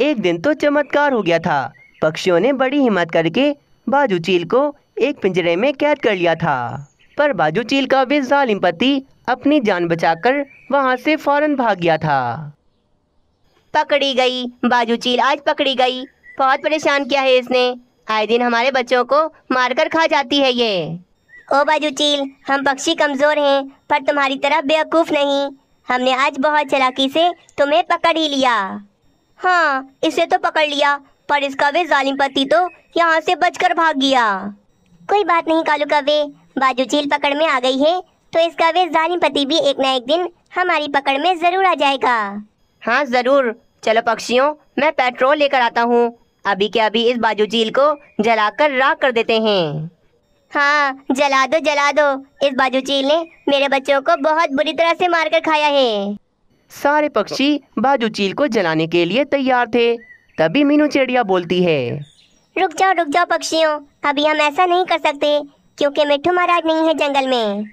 एक दिन तो चमत्कार हो गया था पक्षियों ने बड़ी हिम्मत करके बाजू चील को एक पिंजरे में कैद कर लिया था पर बाजू चील का भी जालिम पति अपनी जान बचाकर वहां से फौरन भाग गया था पकड़ी गई बाजू चील आज पकड़ी गई बहुत परेशान किया है इसने आए दिन हमारे बच्चों को मारकर खा जाती है ये ओ बाजू चील हम पक्षी कमजोर हैं पर तुम्हारी तरह बेवकूफ नहीं हमने आज बहुत चलाकी से तुम्हें पकड़ ही लिया हाँ इसे तो पकड़ लिया पर इसका वे जालिम पति तो यहाँ से बचकर भाग गया कोई बात नहीं कालू का वे बाजू झील पकड़ में आ गई है तो इसका वे जालिम पति भी एक न एक दिन हमारी पकड़ में जरूर आ जाएगा हाँ जरूर चलो पक्षियों मैं पेट्रोल लेकर आता हूँ अभी के अभी इस बाजू झील को जलाकर राख कर देते हैं हाँ जला दो जला दो इस बाजू चील ने मेरे बच्चों को बहुत बुरी तरह से मारकर खाया है सारे पक्षी बाजू चील को जलाने के लिए तैयार थे तभी मीनू चिड़िया बोलती है रुक जाओ रुक जाओ पक्षियों अभी हम ऐसा नहीं कर सकते क्योंकि मिठू महाराज नहीं है जंगल में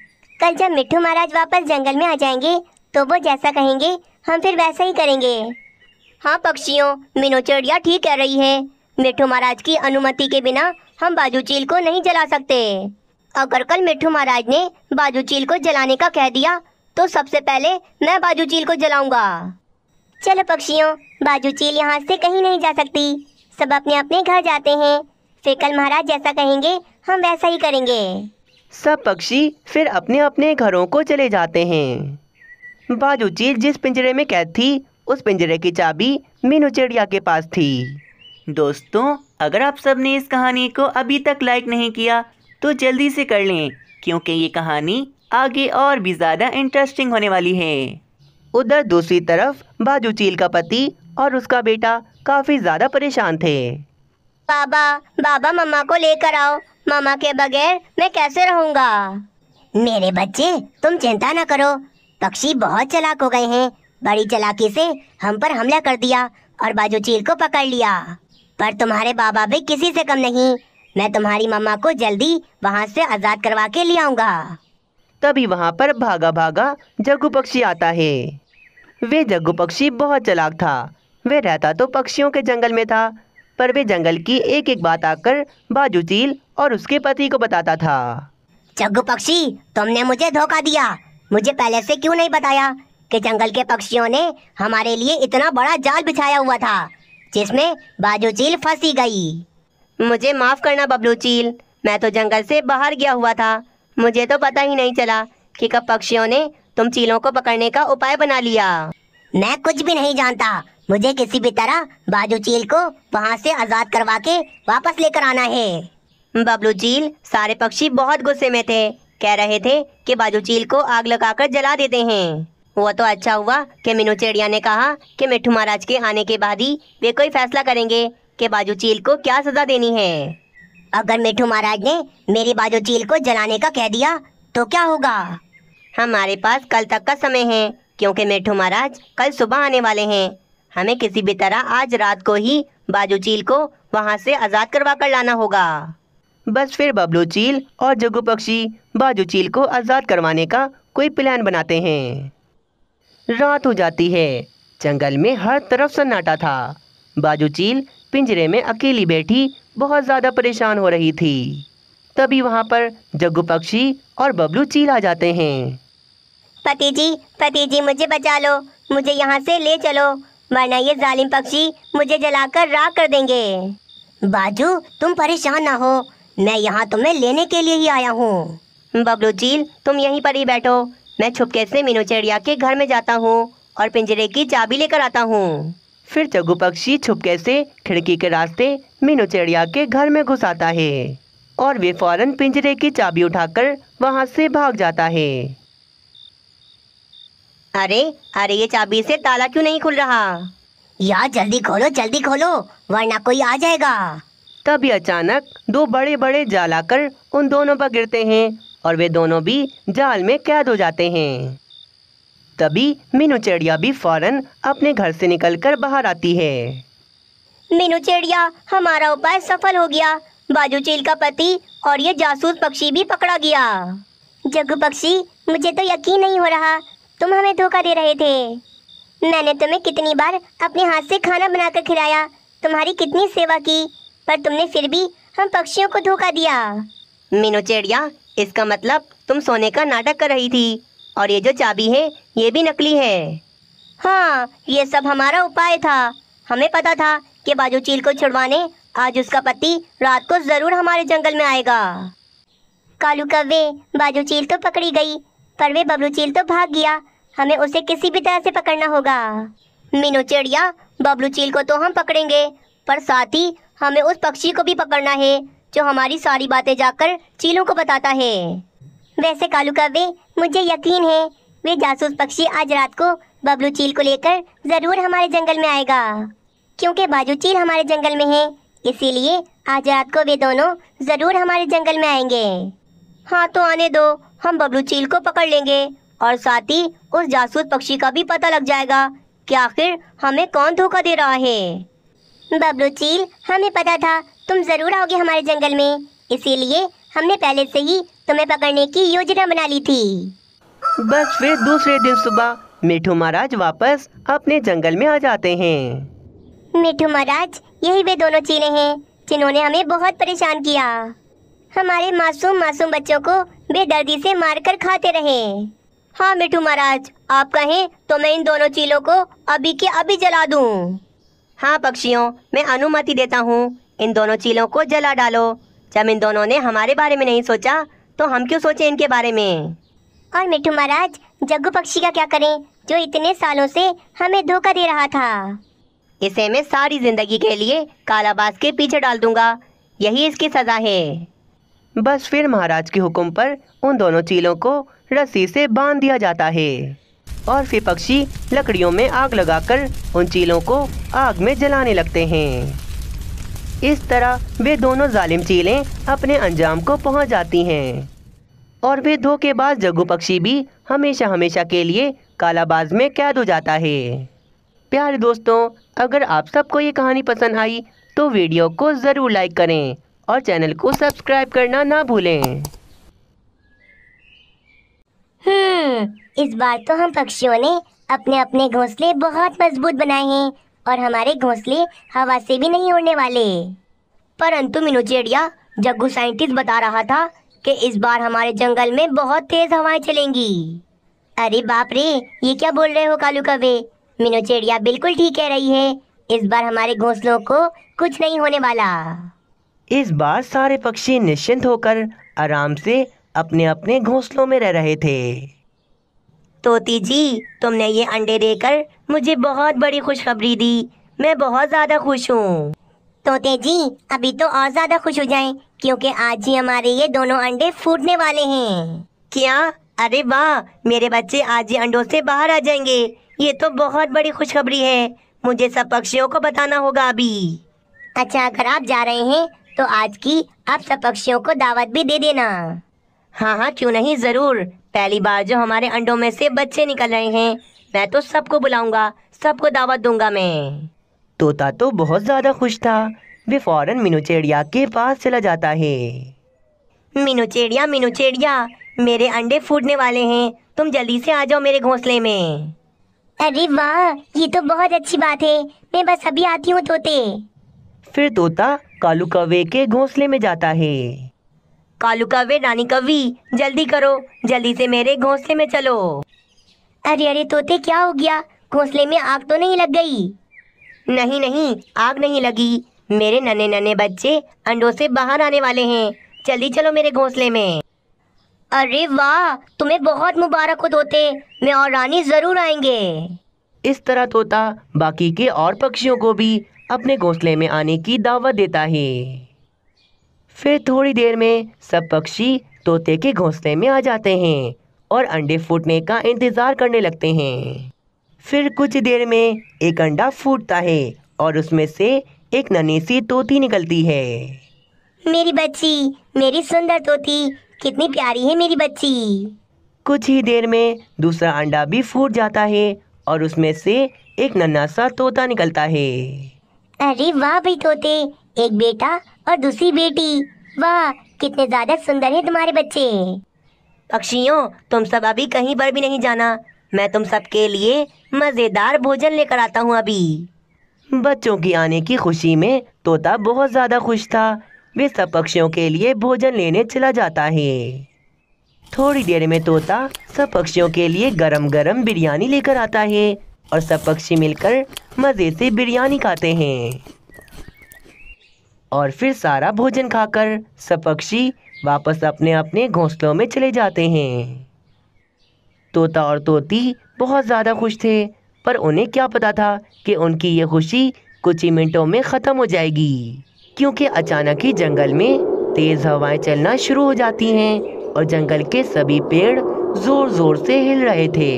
कल जब मिठू महाराज वापस जंगल में आ जाएंगे तो वो जैसा कहेंगे हम फिर वैसा ही करेंगे हाँ पक्षियों मीनू चिड़िया ठीक कह रही है मिठू महाराज की अनुमति के बिना हम बाजू चील को नहीं जला सकते अगर कल मिठू महाराज ने बाजू चील को जलाने का कह दिया तो सबसे पहले मैं बाजू चील को जलाऊंगा चलो पक्षियों बाजू चील यहाँ से कहीं नहीं जा सकती सब अपने अपने घर जाते हैं फिर कल महाराज जैसा कहेंगे हम वैसा ही करेंगे सब पक्षी फिर अपने अपने घरों को चले जाते हैं बाजू चील जिस पिंजरे में कैद थी उस पिंजरे की चाबी मीनू चिड़िया के पास थी दोस्तों अगर आप सब ने इस कहानी को अभी तक लाइक नहीं किया तो जल्दी से कर लें क्योंकि ये कहानी आगे और भी ज़्यादा इंटरेस्टिंग होने वाली है उधर दूसरी तरफ बाजू चील का पति और उसका बेटा काफ़ी ज़्यादा परेशान थे बाबा बाबा मम्मा को लेकर आओ मामा के बगैर मैं कैसे रहूँगा मेरे बच्चे तुम चिंता न करो पक्षी बहुत चलाक हो गए हैं बड़ी चलाकी से हम पर हमला कर दिया और बाजू चील को पकड़ लिया पर तुम्हारे बाबा भी किसी से कम नहीं मैं तुम्हारी मम्मा को जल्दी वहाँ से आज़ाद करवा के ले आऊँगा तभी वहाँ पर भागा भागा जग्गू पक्षी आता है वे जग्गू पक्षी बहुत चलाक था वे रहता तो पक्षियों के जंगल में था पर वे जंगल की एक एक बात आकर बाजू चील और उसके पति को बताता था जग्गू पक्षी तुमने मुझे धोखा दिया मुझे पहले से क्यों नहीं बताया कि जंगल के पक्षियों ने हमारे लिए इतना बड़ा जाल बिछाया हुआ था जिसमें बाजू चील फंसी गई मुझे माफ करना बबलू चील मैं तो जंगल से बाहर गया हुआ था मुझे तो पता ही नहीं चला कि कब पक्षियों ने तुम चीलों को पकड़ने का उपाय बना लिया मैं कुछ भी नहीं जानता मुझे किसी भी तरह बाजू चील को वहाँ से आजाद करवा के वापस लेकर आना है बबलू चील सारे पक्षी बहुत गुस्से में थे कह रहे थे कि बाजू चील को आग लगाकर जला देते हैं वो तो अच्छा हुआ कि मीनू चिड़िया ने कहा कि मिठू महाराज के आने के बाद ही वे कोई फैसला करेंगे कि बाजू चील को क्या सजा देनी है अगर मिठू महाराज ने मेरी बाजू चील को जलाने का कह दिया तो क्या होगा हमारे पास कल तक का समय है क्योंकि मिठू महाराज कल सुबह आने वाले हैं हमें किसी भी तरह आज रात को ही बाजू चील को वहाँ से आज़ाद करवा कर लाना होगा बस फिर बबलू चील और जगू पक्षी बाजू चील को आज़ाद करवाने का कोई प्लान बनाते हैं रात हो जाती है जंगल में हर तरफ सन्नाटा था बाजू चील पिंजरे में अकेली बैठी बहुत ज़्यादा परेशान हो रही थी तभी वहाँ पर जग्गू पक्षी और बबलू चील आ जाते हैं पति जी पति जी मुझे बचा लो मुझे यहाँ से ले चलो वरना ये जालिम पक्षी मुझे जलाकर राख कर देंगे बाजू तुम परेशान ना हो मैं यहाँ तुम्हें लेने के लिए ही आया हूँ बबलू चील तुम यहीं पर ही बैठो मैं छुपके से मीनू चिड़िया के घर में जाता हूँ और पिंजरे की चाबी लेकर आता हूँ फिर चगु पक्षी छुपके से खिड़की के रास्ते मीनू चिड़िया के घर में घुस आता है और वे फौरन पिंजरे की चाबी उठाकर वहाँ से भाग जाता है अरे अरे ये चाबी से ताला क्यों नहीं खुल रहा यार जल्दी खोलो जल्दी खोलो वरना कोई आ जाएगा तभी अचानक दो बड़े बड़े जाल आकर उन दोनों पर गिरते हैं और वे दोनों भी जाल में कैद हो जाते हैं तभी मीनू चिड़िया भी फौरन अपने घर से निकलकर बाहर आती है मीनू चिड़िया हमारा उपाय सफल हो गया बाजू चील का पति और ये जासूस पक्षी भी पकड़ा गया जगू पक्षी मुझे तो यकीन नहीं हो रहा तुम हमें धोखा दे रहे थे मैंने तुम्हें कितनी बार अपने हाथ से खाना बनाकर खिलाया तुम्हारी कितनी सेवा की पर तुमने फिर भी हम पक्षियों को धोखा दिया मीनू चिड़िया इसका मतलब तुम सोने का नाटक कर रही थी और ये जो चाबी है ये भी नकली है हाँ ये सब हमारा उपाय था हमें पता था कि चील को छुड़वाने आज उसका पति रात को जरूर हमारे जंगल में आएगा कालू कव्वे चील तो पकड़ी गई पर वे बबलू चील तो भाग गया हमें उसे किसी भी तरह से पकड़ना होगा मीनू चिड़िया बबलू चील को तो हम पकड़ेंगे पर साथ ही हमें उस पक्षी को भी पकड़ना है जो हमारी सारी बातें जाकर चीलों को बताता है वैसे कालू कव्वे मुझे यकीन है वे जासूस पक्षी आज रात को बबलू चील को लेकर ज़रूर हमारे जंगल में आएगा क्योंकि बाजू चील हमारे जंगल में है इसीलिए आज रात को वे दोनों ज़रूर हमारे जंगल में आएंगे हाँ तो आने दो हम बबलू चील को पकड़ लेंगे और साथ ही उस जासूस पक्षी का भी पता लग जाएगा कि आखिर हमें कौन धोखा दे रहा है बबलू चील हमें पता था तुम ज़रूर आओगे हमारे जंगल में इसीलिए हमने पहले से ही तुम्हें पकड़ने की योजना बना ली थी बस फिर दूसरे दिन सुबह मिठू महाराज वापस अपने जंगल में आ जाते हैं मिठू महाराज यही वे दोनों चीले हैं जिन्होंने हमें बहुत परेशान किया हमारे मासूम मासूम बच्चों को बेदर्दी से मारकर खाते रहे हाँ मिठू महाराज आप कहें तो मैं इन दोनों चीलों को अभी के अभी जला दूं। हाँ पक्षियों मैं अनुमति देता हूँ इन दोनों चीलों को जला डालो जब इन दोनों ने हमारे बारे में नहीं सोचा तो हम क्यों सोचें इनके बारे में और मिठू महाराज जग्गू पक्षी का क्या करें जो इतने सालों से हमें धोखा दे रहा था इसे मैं सारी जिंदगी के लिए कालाबाज के पीछे डाल दूंगा यही इसकी सजा है बस फिर महाराज के हुक्म पर उन दोनों चीलों को रस्सी से बांध दिया जाता है और फिर पक्षी लकड़ियों में आग लगाकर उन चीलों को आग में जलाने लगते हैं इस तरह वे दोनों जालिम चीलें अपने अंजाम को पहुंच जाती हैं और वे धोखेबाज जग्गू पक्षी भी हमेशा हमेशा के लिए कालाबाज में कैद हो जाता है प्यारे दोस्तों अगर आप सबको ये कहानी पसंद आई तो वीडियो को ज़रूर लाइक करें और चैनल को सब्सक्राइब करना ना भूलें हम्म इस बार तो हम पक्षियों ने अपने अपने घोंसले बहुत मजबूत बनाए हैं और हमारे घोंसले हवा से भी नहीं उड़ने वाले परंतु मिनोचेडिया चिड़िया जग्गू साइंटिस्ट बता रहा था कि इस बार हमारे जंगल में बहुत तेज हवाएं चलेंगी अरे बाप रे ये क्या बोल रहे हो कालू कवे मिनोचेडिया चिड़िया बिल्कुल ठीक कह रही है इस बार हमारे घोंसलों को कुछ नहीं होने वाला इस बार सारे पक्षी निश्चिंत होकर आराम से अपने अपने घोंसलों में रह रहे थे तोती जी तुमने ये अंडे देकर मुझे बहुत बड़ी खुशखबरी दी मैं बहुत ज़्यादा खुश हूँ तोते जी अभी तो और ज़्यादा खुश हो जाएं क्योंकि आज ही हमारे ये दोनों अंडे फूटने वाले हैं क्या अरे वाह मेरे बच्चे आज ही अंडों से बाहर आ जाएंगे ये तो बहुत बड़ी खुशखबरी है मुझे सब पक्षियों को बताना होगा अभी अच्छा अगर आप जा रहे हैं तो आज की आप सब पक्षियों को दावत भी दे देना हाँ हाँ क्यों नहीं ज़रूर पहली बार जो हमारे अंडों में से बच्चे निकल रहे हैं मैं तो सबको बुलाऊंगा सबको दावत दूंगा मैं तोता तो बहुत ज़्यादा खुश था वे फौरन मीनू चिड़िया के पास चला जाता है मीनू चिड़िया मीनू चिड़िया मेरे अंडे फूटने वाले हैं तुम जल्दी से आ जाओ मेरे घोंसले में अरे वाह ये तो बहुत अच्छी बात है मैं बस अभी आती हूँ तोते फिर तोता कालू कौवे के घोंसले में जाता है कालू नानी रानी वी जल्दी करो जल्दी से मेरे घोंसले में चलो अरे अरे तोते क्या हो गया घोंसले में आग तो नहीं लग गई नहीं नहीं आग नहीं लगी मेरे नन्हे नन्हे बच्चे अंडों से बाहर आने वाले हैं जल्दी चलो मेरे घोंसले में अरे वाह तुम्हें बहुत मुबारक हो तोते मैं और रानी जरूर आएंगे इस तरह तोता बाकी के और पक्षियों को भी अपने घोंसले में आने की दावत देता है फिर थोड़ी देर में सब पक्षी तोते के घोंसले में आ जाते हैं और अंडे फूटने का इंतज़ार करने लगते हैं फिर कुछ देर में एक अंडा फूटता है और उसमें से एक नन्ही सी तोती निकलती है मेरी बच्ची मेरी सुंदर तोती कितनी प्यारी है मेरी बच्ची कुछ ही देर में दूसरा अंडा भी फूट जाता है और उसमें से एक नन्ना सा तोता निकलता है अरे वाह भाई तोते एक बेटा और दूसरी बेटी वाह कितने ज्यादा सुंदर है तुम्हारे बच्चे पक्षियों तुम सब अभी कहीं पर भी नहीं जाना मैं तुम सबके लिए मजेदार भोजन लेकर आता हूँ अभी बच्चों की आने की खुशी में तोता बहुत ज्यादा खुश था वे सब पक्षियों के लिए भोजन लेने चला जाता है थोड़ी देर में तोता सब पक्षियों के लिए गरम गरम बिरयानी लेकर आता है और सब पक्षी मिलकर मज़े से बिरयानी खाते हैं और फिर सारा भोजन खाकर सब पक्षी वापस अपने अपने घोंसलों में चले जाते हैं तोता और तोती बहुत ज़्यादा खुश थे पर उन्हें क्या पता था कि उनकी ये खुशी कुछ ही मिनटों में ख़त्म हो जाएगी क्योंकि अचानक ही जंगल में तेज़ हवाएं चलना शुरू हो जाती हैं और जंगल के सभी पेड़ ज़ोर ज़ोर से हिल रहे थे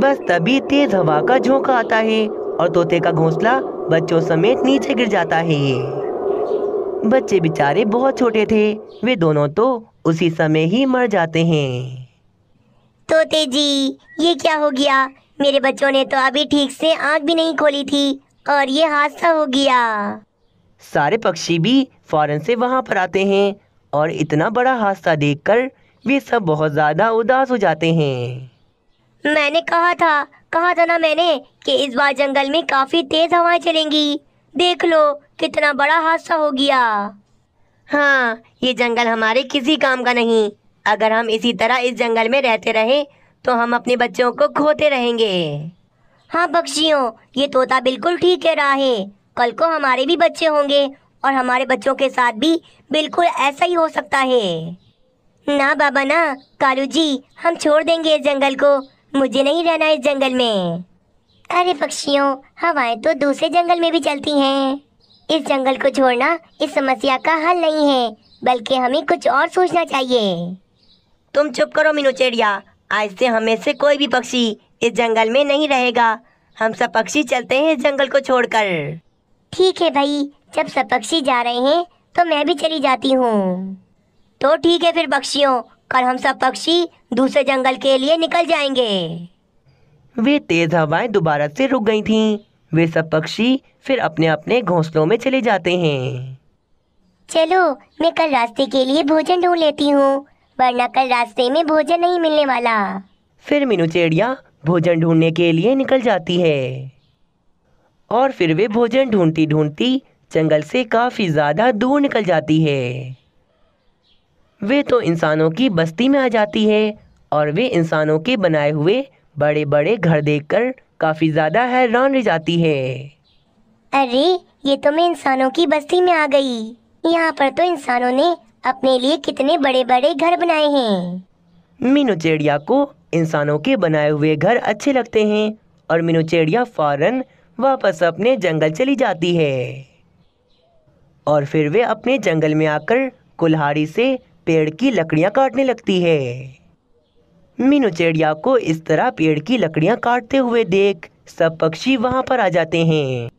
बस तभी तेज़ हवा का झोंका आता है और तोते का घोंसला बच्चों समेत नीचे गिर जाता है बच्चे बेचारे बहुत छोटे थे वे दोनों तो उसी समय ही मर जाते हैं तोते जी ये क्या हो गया मेरे बच्चों ने तो अभी ठीक से आंख भी नहीं खोली थी और ये हादसा हो गया सारे पक्षी भी फौरन से वहाँ पर आते हैं और इतना बड़ा हादसा देखकर वे सब बहुत ज़्यादा उदास हो जाते हैं मैंने कहा था कहा था ना मैंने कि इस बार जंगल में काफी तेज हवाएं चलेंगी देख लो कितना बड़ा हादसा हो गया हाँ ये जंगल हमारे किसी काम का नहीं अगर हम इसी तरह इस जंगल में रहते रहे तो हम अपने बच्चों को खोते रहेंगे हाँ पक्षियों ये तोता बिल्कुल ठीक कह रहा है कल को हमारे भी बच्चे होंगे और हमारे बच्चों के साथ भी बिल्कुल ऐसा ही हो सकता है ना बाबा ना कालू जी हम छोड़ देंगे इस जंगल को मुझे नहीं रहना इस जंगल में अरे पक्षियों हवाएं तो दूसरे जंगल में भी चलती हैं इस जंगल को छोड़ना इस समस्या का हल नहीं है बल्कि हमें कुछ और सोचना चाहिए तुम चुप करो चिड़िया आज से हमें से कोई भी पक्षी इस जंगल में नहीं रहेगा हम सब पक्षी चलते हैं इस जंगल को छोड़कर ठीक है भाई जब सब पक्षी जा रहे हैं तो मैं भी चली जाती हूँ तो ठीक है फिर पक्षियों कल हम सब पक्षी दूसरे जंगल के लिए निकल जाएंगे वे तेज हवाएं दोबारा से रुक गई थीं। वे सब पक्षी फिर अपने अपने घोंसलों में चले जाते हैं चलो मैं कल रास्ते के लिए भोजन ढूंढ लेती हूँ वरना कल रास्ते में भोजन नहीं मिलने वाला फिर मीनू चिड़िया भोजन ढूंढने के लिए निकल जाती है और फिर वे भोजन ढूंढती ढूंढती जंगल से काफ़ी ज़्यादा दूर निकल जाती है वे तो इंसानों की बस्ती में आ जाती है और वे इंसानों के बनाए हुए बड़े बड़े घर देखकर काफ़ी ज़्यादा हैरान रह जाती है अरे ये तो मैं इंसानों की बस्ती में आ गई यहाँ पर तो इंसानों ने अपने लिए कितने बड़े बड़े घर बनाए हैं मीनू चिड़िया को इंसानों के बनाए हुए घर अच्छे लगते हैं और मीनू चिड़िया फौरन वापस अपने जंगल चली जाती है और फिर वे अपने जंगल में आकर कुल्हाड़ी से पेड़ की लकड़ियाँ काटने लगती है मीनू चिड़िया को इस तरह पेड़ की लकड़ियाँ काटते हुए देख सब पक्षी वहाँ पर आ जाते हैं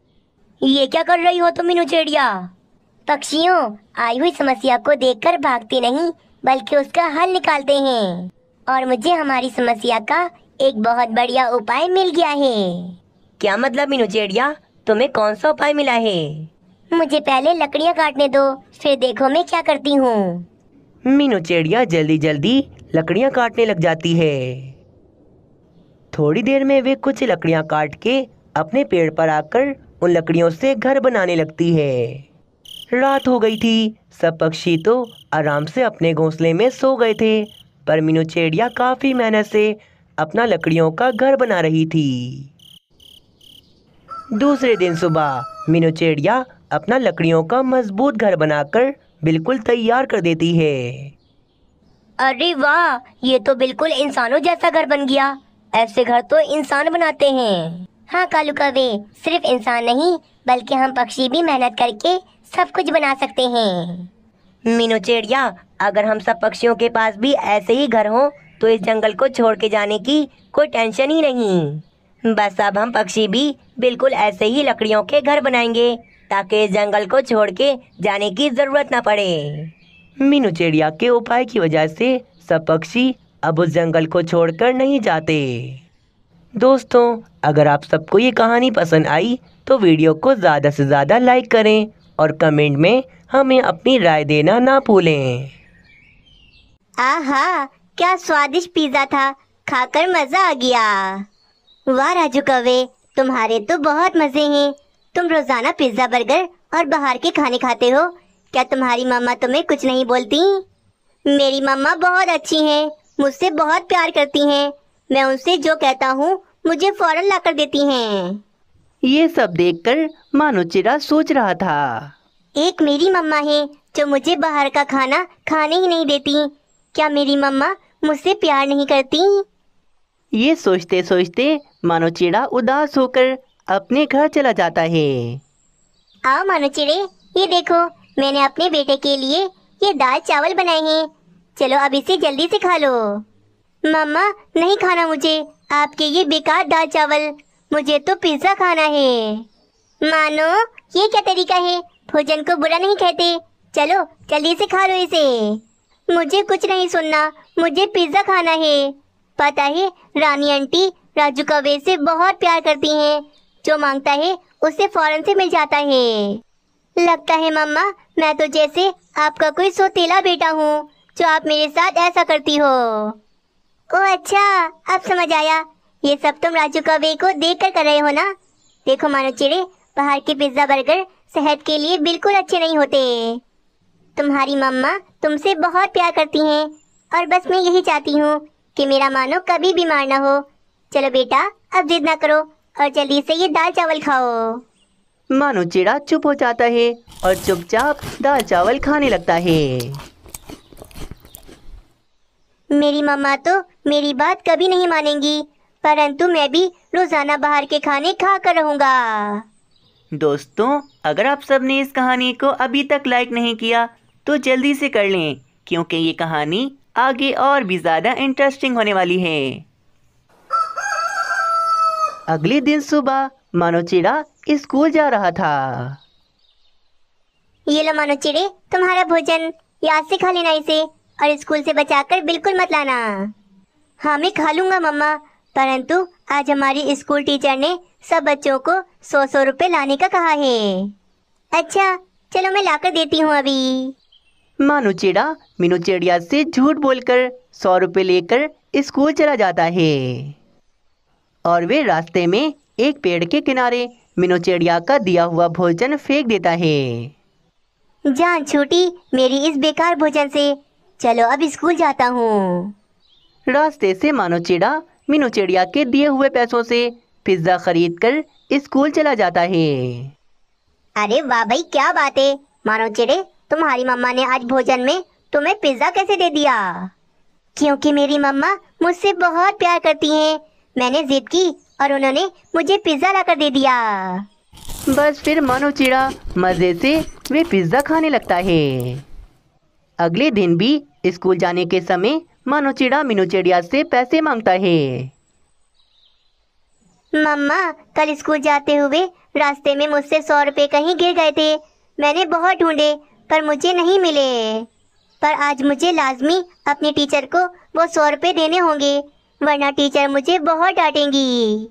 ये क्या कर रही हो तुम मीनू चिड़िया पक्षियों आई हुई समस्या को देख भागते नहीं बल्कि उसका हल निकालते हैं और मुझे हमारी समस्या का एक बहुत बढ़िया उपाय मिल गया है क्या मतलब मीनू चिड़िया तुम्हें कौन सा उपाय मिला है मुझे पहले लकड़ियाँ काटने दो फिर देखो मैं क्या करती हूँ मीनू चिड़िया जल्दी जल्दी लकड़ियां काटने लग जाती है थोड़ी देर में वे कुछ लकड़ियां काट के अपने पेड़ पर आकर उन लकड़ियों से घर बनाने लगती है रात हो गई थी सब पक्षी तो आराम से अपने घोंसले में सो गए थे पर मीनू चिड़िया काफ़ी मेहनत से अपना लकड़ियों का घर बना रही थी दूसरे दिन सुबह मीनू चिड़िया अपना लकड़ियों का मजबूत घर बनाकर बिल्कुल तैयार कर देती है अरे वाह ये तो बिल्कुल इंसानों जैसा घर बन गया ऐसे घर तो इंसान बनाते हैं हाँ कालू कवे सिर्फ इंसान नहीं बल्कि हम पक्षी भी मेहनत करके सब कुछ बना सकते हैं मीनू चिड़िया अगर हम सब पक्षियों के पास भी ऐसे ही घर हो तो इस जंगल को छोड़ के जाने की कोई टेंशन ही नहीं बस अब हम पक्षी भी बिल्कुल ऐसे ही लकड़ियों के घर बनाएंगे ताकि जंगल को छोड़ के जाने की जरूरत न पड़े मीनू चिड़िया के उपाय की वजह से सब पक्षी अब उस जंगल को छोड़कर नहीं जाते दोस्तों अगर आप सबको ये कहानी पसंद आई तो वीडियो को ज़्यादा से ज़्यादा लाइक करें और कमेंट में हमें अपनी राय देना ना भूलें आहा क्या स्वादिष्ट पिज्ज़ा था खाकर मज़ा आ गया वाह राजू कवे तुम्हारे तो बहुत मज़े हैं तुम रोजाना पिज्जा बर्गर और बाहर के खाने खाते हो क्या तुम्हारी मम्मा तुम्हें कुछ नहीं बोलती मेरी मम्मा बहुत अच्छी हैं मुझसे बहुत प्यार करती हैं मैं उनसे जो कहता हूँ मुझे फौरन ला कर देती है ये सब मानो चिरा सोच रहा था एक मेरी मम्मा है जो मुझे बाहर का खाना खाने ही नहीं देती क्या मेरी मम्मा मुझसे प्यार नहीं करती ये सोचते सोचते मानो चिड़ा उदास होकर अपने घर चला जाता है आओ मानो चिड़े ये देखो मैंने अपने बेटे के लिए ये दाल चावल बनाए हैं चलो अब इसे जल्दी से खा लो मम्मा नहीं खाना मुझे आपके ये बेकार दाल चावल मुझे तो पिज्जा खाना है मानो ये क्या तरीका है भोजन को बुरा नहीं कहते चलो जल्दी से खा लो इसे मुझे कुछ नहीं सुनना मुझे पिज्जा खाना है पता है रानी आंटी राजू कवे से बहुत प्यार करती हैं जो मांगता है उसे फौरन से मिल जाता है लगता है मम्मा मैं तो जैसे आपका कोई सोतीला बेटा हूँ जो आप मेरे साथ ऐसा करती हो ओ अच्छा अब समझ आया ये सब तुम राजू का वे को देख कर कर रहे हो ना देखो मानो चिड़े बाहर के पिज्जा बर्गर सेहत के लिए बिल्कुल अच्छे नहीं होते तुम्हारी मम्मा तुमसे बहुत प्यार करती हैं और बस मैं यही चाहती हूँ कि मेरा मानो कभी बीमार ना हो चलो बेटा अब जिद ना करो और जल्दी से ये दाल चावल खाओ मानो चिड़ा चुप हो जाता है और चुपचाप दाल चावल खाने लगता है मेरी मम्मा तो मेरी बात कभी नहीं मानेंगी परंतु मैं भी रोजाना बाहर के खाने खा कर रहूँगा दोस्तों अगर आप सबने इस कहानी को अभी तक लाइक नहीं किया तो जल्दी से कर लें क्योंकि ये कहानी आगे और भी ज़्यादा इंटरेस्टिंग होने वाली है अगले दिन सुबह मानो चिड़ा स्कूल जा रहा था ये लो मानो चिड़े तुम्हारा भोजन याद से खा लेना इसे और स्कूल से बचाकर बिल्कुल मत लाना हाँ मैं खा लूंगा मम्मा परंतु आज हमारी स्कूल टीचर ने सब बच्चों को सौ सौ रुपए लाने का कहा है अच्छा चलो मैं लाकर देती हूँ अभी मानो चिड़ा मीनू चिड़िया से झूठ बोलकर सौ रुपए लेकर स्कूल चला जाता है और वे रास्ते में एक पेड़ के किनारे मिनोचेड़िया का दिया हुआ भोजन फेंक देता है जान छोटी मेरी इस बेकार भोजन से चलो अब स्कूल जाता हूँ रास्ते से मीनो चिड़िया के दिए हुए पैसों से पिज्जा खरीद कर स्कूल चला जाता है अरे वाह भाई क्या बात है मानो चिड़े तुम्हारी मम्मा ने आज भोजन में तुम्हें पिज्जा कैसे दे दिया क्योंकि मेरी मम्मा मुझसे बहुत प्यार करती हैं मैंने जिद की और उन्होंने मुझे पिज्जा लाकर दे दिया बस फिर मानो चिड़ा मजे से वे पिज्जा खाने लगता है अगले दिन भी स्कूल जाने के समय मानो चिड़ा मीनू चिड़िया से पैसे मांगता है मम्मा कल स्कूल जाते हुए रास्ते में मुझसे सौ रुपए कहीं गिर गए थे मैंने बहुत ढूंढे पर मुझे नहीं मिले पर आज मुझे लाजमी अपने टीचर को वो सौ रुपए देने होंगे वरना टीचर मुझे बहुत डांटेंगी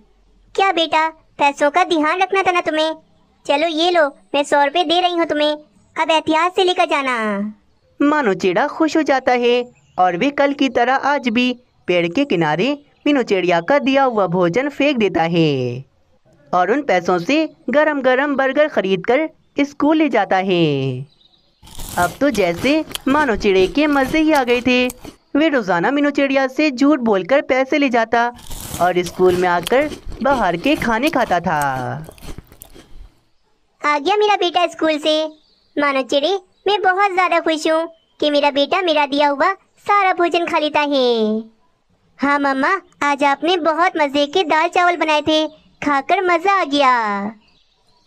क्या बेटा पैसों का ध्यान रखना था ना तुम्हें चलो ये लो मैं सौ रुपए दे रही हूँ तुम्हें अब एहतियात से लेकर जाना मानो चिड़ा खुश हो जाता है और वे कल की तरह आज भी पेड़ के किनारे मीनू चिड़िया का दिया हुआ भोजन फेंक देता है और उन पैसों से गरम गरम बर्गर खरीद कर स्कूल ले जाता है अब तो जैसे मानो चिड़े के मज़े ही आ गए थे वे रोज़ाना मीनू चिड़िया से झूठ बोलकर पैसे ले जाता और स्कूल में आकर बाहर के खाने खाता था आ गया मेरा बेटा स्कूल से मानो चिड़ी मैं बहुत ज़्यादा खुश हूँ कि मेरा बेटा मेरा दिया हुआ सारा भोजन खा लेता है हाँ मम्मा आज आपने बहुत मज़े के दाल चावल बनाए थे खाकर मज़ा आ गया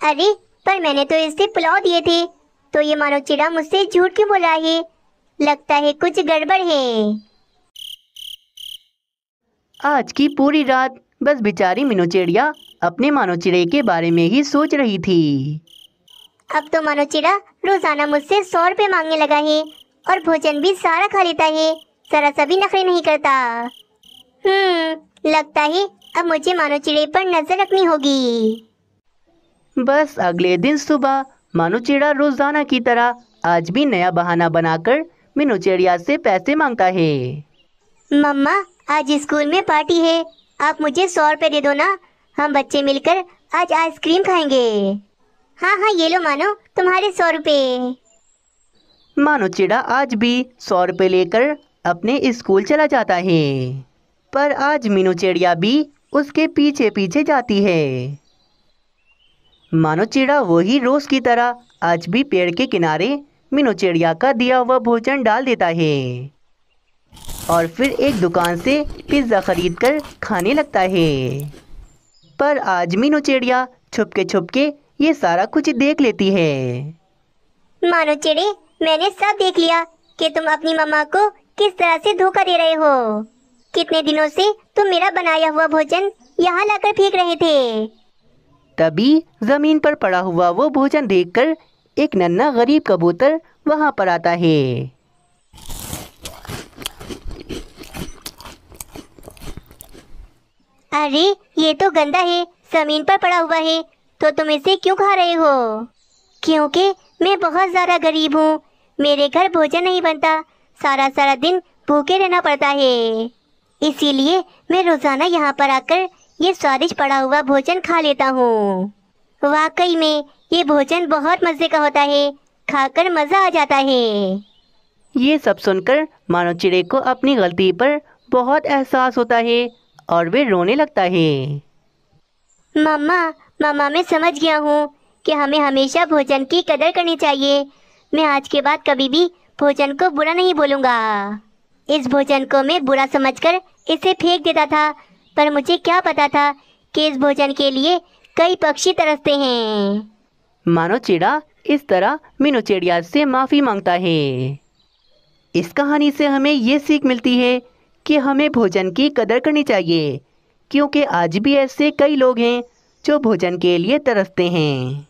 अरे पर मैंने तो इससे पुलाव दिए थे तो ये मानो चिड़ा मुझसे झूठ क्यों बोला है लगता है कुछ गड़बड़ है आज की पूरी रात बस बेचारी चिड़िया अपने मानो चिड़े के बारे में ही सोच रही थी अब तो चिड़ा रोजाना मुझसे सौ रुपए मांगने लगा है और भोजन भी सारा खा लेता है जरा सभी नखरे नहीं करता हम्म लगता है अब मुझे मानो चिड़े पर नजर रखनी होगी बस अगले दिन सुबह मानो चिड़ा रोजाना की तरह आज भी नया बहाना बनाकर मीनू चिड़िया से पैसे मांगता है मम्मा आज स्कूल में पार्टी है आप मुझे सौ रुपए दे दो ना हम बच्चे मिलकर आज आइसक्रीम खाएंगे हाँ हाँ ये लो मानो तुम्हारे सौ रुपए मानो चिड़ा आज भी सौ रुपए लेकर अपने स्कूल चला जाता है पर आज मीनू चिड़िया भी उसके पीछे पीछे जाती है मानो चिड़ा वही रोज की तरह आज भी पेड़ के किनारे मीनू चिड़िया का दिया हुआ भोजन डाल देता है और फिर एक दुकान से पिज्ज़ा खरीद कर खाने लगता है पर आज मीनू के छुपके छुपके ये सारा कुछ देख लेती है मानो चिड़ी मैंने सब देख लिया कि तुम अपनी मम्मा को किस तरह से धोखा दे रहे हो कितने दिनों से तुम मेरा बनाया हुआ भोजन यहाँ लाकर फेंक रहे थे तभी जमीन पर पड़ा हुआ वो भोजन देखकर एक नन्ना गरीब कबूतर वहाँ पर आता है अरे ये तो गंदा है जमीन पर पड़ा हुआ है तो तुम इसे क्यों खा रहे हो क्योंकि मैं बहुत ज़्यादा गरीब हूँ मेरे घर भोजन नहीं बनता सारा सारा दिन भूखे रहना पड़ता है इसीलिए मैं रोज़ाना यहाँ पर आकर ये स्वादिष्ट पड़ा हुआ भोजन खा लेता हूँ वाकई में ये भोजन बहुत मज़े का होता है खाकर मज़ा आ जाता है ये सब सुनकर मानव चिड़े को अपनी गलती पर बहुत एहसास होता है और वे रोने लगता है मामा मामा मैं समझ गया हूँ कि हमें हमेशा भोजन की कदर करनी चाहिए मैं आज के बाद कभी भी भोजन को बुरा नहीं बोलूँगा इस भोजन को मैं बुरा समझकर इसे फेंक देता था पर मुझे क्या पता था कि इस भोजन के लिए कई पक्षी तरसते हैं मानो चिड़ा इस तरह चिड़िया से माफ़ी मांगता है इस कहानी से हमें ये सीख मिलती है कि हमें भोजन की कदर करनी चाहिए क्योंकि आज भी ऐसे कई लोग हैं जो भोजन के लिए तरसते हैं